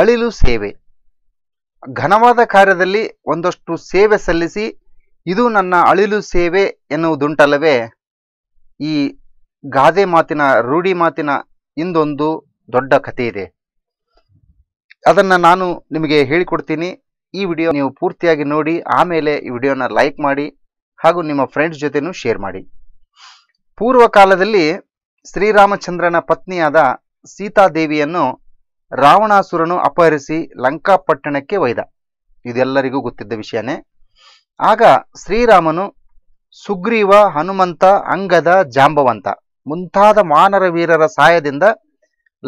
ಅಳಿಲು ಸೇವೆ ಘನವಾದ ಕಾರ್ಯದಲ್ಲಿ ಒಂದಷ್ಟು ಸೇವೆ ಸಲ್ಲಿಸಿ ಇದು ನನ್ನ ಅಳಿಲು ಸೇವೆ ಎನ್ನುವುದುಂಟಲ್ಲವೇ ಈ ಗಾದೆ ಮಾತಿನ ರೂಢಿ ಮಾತಿನ ಇಂದೊಂದು ದೊಡ್ಡ ಕಥೆ ಇದೆ ಅದನ್ನು ನಾನು ನಿಮಗೆ ಹೇಳಿಕೊಡ್ತೀನಿ ಈ ವಿಡಿಯೋ ನೀವು ಪೂರ್ತಿಯಾಗಿ ನೋಡಿ ಆಮೇಲೆ ಈ ವಿಡಿಯೋನ ಲೈಕ್ ಮಾಡಿ ಹಾಗೂ ನಿಮ್ಮ ಫ್ರೆಂಡ್ಸ್ ಜೊತೆನೂ ಶೇರ್ ಮಾಡಿ ಪೂರ್ವ ಕಾಲದಲ್ಲಿ ಶ್ರೀರಾಮಚಂದ್ರನ ಪತ್ನಿಯಾದ ಸೀತಾದೇವಿಯನ್ನು ರಾವಣಾಸುರನು ಅಪಹರಿಸಿ ಲಂಕಾಪಟ್ಟಣಕ್ಕೆ ಒಯ್ದ ಇದೆಲ್ಲರಿಗೂ ಗೊತ್ತಿದ್ದ ವಿಷಯನೇ ಆಗ ಶ್ರೀರಾಮನು ಸುಗ್ರೀವ ಹನುಮಂತ ಅಂಗದ ಜಾಂಬವಂತ ಮುಂತಾದ ಮಾನರ ವೀರರ ಸಹಾಯದಿಂದ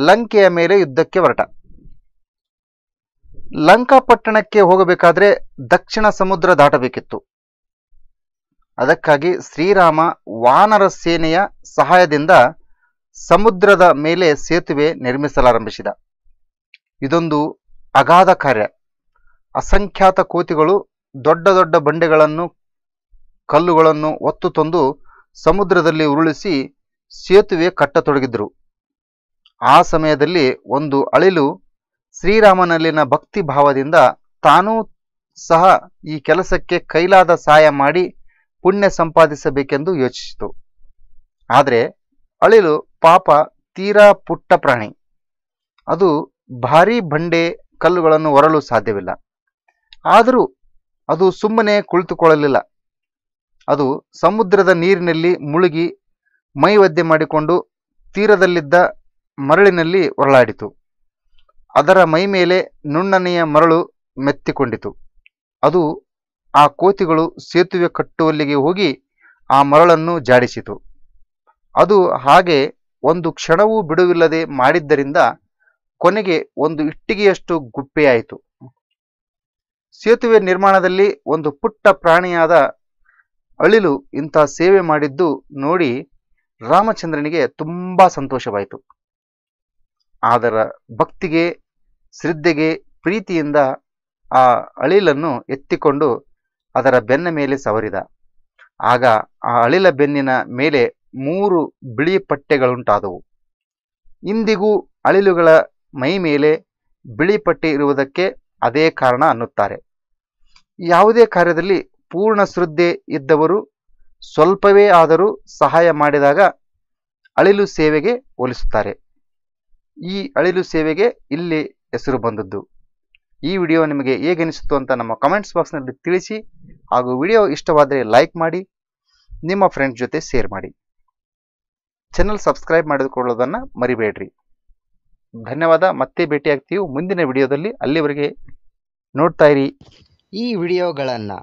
ಲಂಕೆಯ ಮೇಲೆ ಯುದ್ಧಕ್ಕೆ ಹೊರಟ ಲಂಕಾಪಟ್ಟಣಕ್ಕೆ ಹೋಗಬೇಕಾದ್ರೆ ದಕ್ಷಿಣ ಸಮುದ್ರ ದಾಟಬೇಕಿತ್ತು ಅದಕ್ಕಾಗಿ ಶ್ರೀರಾಮ ವಾನರ ಸೇನೆಯ ಸಹಾಯದಿಂದ ಸಮುದ್ರದ ಮೇಲೆ ಸೇತುವೆ ನಿರ್ಮಿಸಲಾರಂಭಿಸಿದ ಇದೊಂದು ಅಗಾಧ ಕಾರ್ಯ ಅಸಂಖ್ಯಾತ ಕೋತಿಗಳು ದೊಡ್ಡ ದೊಡ್ಡ ಬಂಡೆಗಳನ್ನು ಕಲ್ಲುಗಳನ್ನು ಒತ್ತು ತಂದು ಸಮುದ್ರದಲ್ಲಿ ಉರುಳಿಸಿ ಸೇತುವೆ ಕಟ್ಟತೊಡಗಿದ್ರು ಆ ಸಮಯದಲ್ಲಿ ಒಂದು ಅಳಿಲು ಶ್ರೀರಾಮನಲ್ಲಿನ ಭಕ್ತಿ ಭಾವದಿಂದ ತಾನೂ ಸಹ ಈ ಕೆಲಸಕ್ಕೆ ಕೈಲಾದ ಸಹಾಯ ಮಾಡಿ ಪುಣ್ಯ ಸಂಪಾದಿಸಬೇಕೆಂದು ಯೋಚಿಸಿತು ಆದರೆ ಅಳಿಲು ಪಾಪ ತೀರಾ ಪುಟ್ಟ ಪ್ರಾಣಿ ಅದು ಭಾರಿ ಬಂಡೆ ಕಲ್ಲುಗಳನ್ನು ಹೊರಲು ಸಾಧ್ಯವಿಲ್ಲ ಆದರೂ ಅದು ಸುಮ್ಮನೆ ಕುಳಿತುಕೊಳ್ಳಲಿಲ್ಲ ಅದು ಸಮುದ್ರದ ನೀರಿನಲ್ಲಿ ಮುಳುಗಿ ಮೈವದ್ದೆ ಮಾಡಿಕೊಂಡು ತೀರದಲ್ಲಿದ್ದ ಮರಳಿನಲ್ಲಿ ಹೊರಳಾಡಿತು ಅದರ ಮೈ ಮೇಲೆ ನುಣ್ಣನೆಯ ಮರಳು ಮೆತ್ತಿಕೊಂಡಿತು ಅದು ಆ ಕೋತಿಗಳು ಸೇತುವೆ ಕಟ್ಟುವಲ್ಲಿಗೆ ಹೋಗಿ ಆ ಮರಳನ್ನು ಜಾಡಿಸಿತು ಅದು ಹಾಗೆ ಒಂದು ಕ್ಷಣವೂ ಬಿಡುವಿಲ್ಲದೆ ಮಾಡಿದ್ದರಿಂದ ಕೊನೆಗೆ ಒಂದು ಇಟ್ಟಿಗೆಯಷ್ಟು ಗುಪ್ಪೆಯಾಯಿತು ಸೇತುವೆ ನಿರ್ಮಾಣದಲ್ಲಿ ಒಂದು ಪುಟ್ಟ ಪ್ರಾಣಿಯಾದ ಅಳಿಲು ಇಂಥ ಸೇವೆ ಮಾಡಿದ್ದು ನೋಡಿ ರಾಮಚಂದ್ರನಿಗೆ ತುಂಬಾ ಸಂತೋಷವಾಯಿತು ಅದರ ಭಕ್ತಿಗೆ ಶ್ರದ್ಧೆಗೆ ಪ್ರೀತಿಯಿಂದ ಆ ಅಳಿಲನ್ನು ಎತ್ತಿಕೊಂಡು ಅದರ ಬೆನ್ನ ಮೇಲೆ ಸವರಿದ ಆಗ ಆ ಅಳಿಲ ಬೆನ್ನಿನ ಮೇಲೆ ಮೂರು ಬಿಳಿ ಪಟ್ಟೆಗಳುಂಟಾದವು ಇಂದಿಗೂ ಅಳಿಲುಗಳ ಮೈ ಮೇಲೆ ಬಿಳಿ ಪಟ್ಟಿ ಇರುವುದಕ್ಕೆ ಅದೇ ಕಾರಣ ಅನ್ನುತ್ತಾರೆ ಯಾವುದೇ ಕಾರ್ಯದಲ್ಲಿ ಪೂರ್ಣ ಶ್ರದ್ಧೆ ಇದ್ದವರು ಸ್ವಲ್ಪವೇ ಆದರೂ ಸಹಾಯ ಮಾಡಿದಾಗ ಅಳಿಲು ಸೇವೆಗೆ ಹೋಲಿಸುತ್ತಾರೆ ಈ ಅಳಿಲು ಸೇವೆಗೆ ಇಲ್ಲಿ ಹೆಸರು ಬಂದದ್ದು ಈ ವಿಡಿಯೋ ನಿಮಗೆ ಹೇಗೆನಿಸಿತು ಅಂತ ನಮ್ಮ ಕಮೆಂಟ್ಸ್ ಬಾಕ್ಸ್ನಲ್ಲಿ ತಿಳಿಸಿ ಹಾಗೂ ವಿಡಿಯೋ ಇಷ್ಟವಾದರೆ ಲೈಕ್ ಮಾಡಿ ನಿಮ್ಮ ಫ್ರೆಂಡ್ಸ್ ಜೊತೆ ಶೇರ್ ಮಾಡಿ ಚಾನಲ್ ಸಬ್ಸ್ಕ್ರೈಬ್ ಮಾಡಿಕೊಳ್ಳೋದನ್ನು ಮರಿಬೇಡ್ರಿ ಧನ್ಯವಾದ ಮತ್ತೆ ಭೇಟಿಯಾಗ್ತೀವಿ ಮುಂದಿನ ವಿಡಿಯೋದಲ್ಲಿ ಅಲ್ಲಿವರೆಗೆ ನೋಡ್ತಾ ಇರಿ ಈ ವಿಡಿಯೋಗಳನ್ನು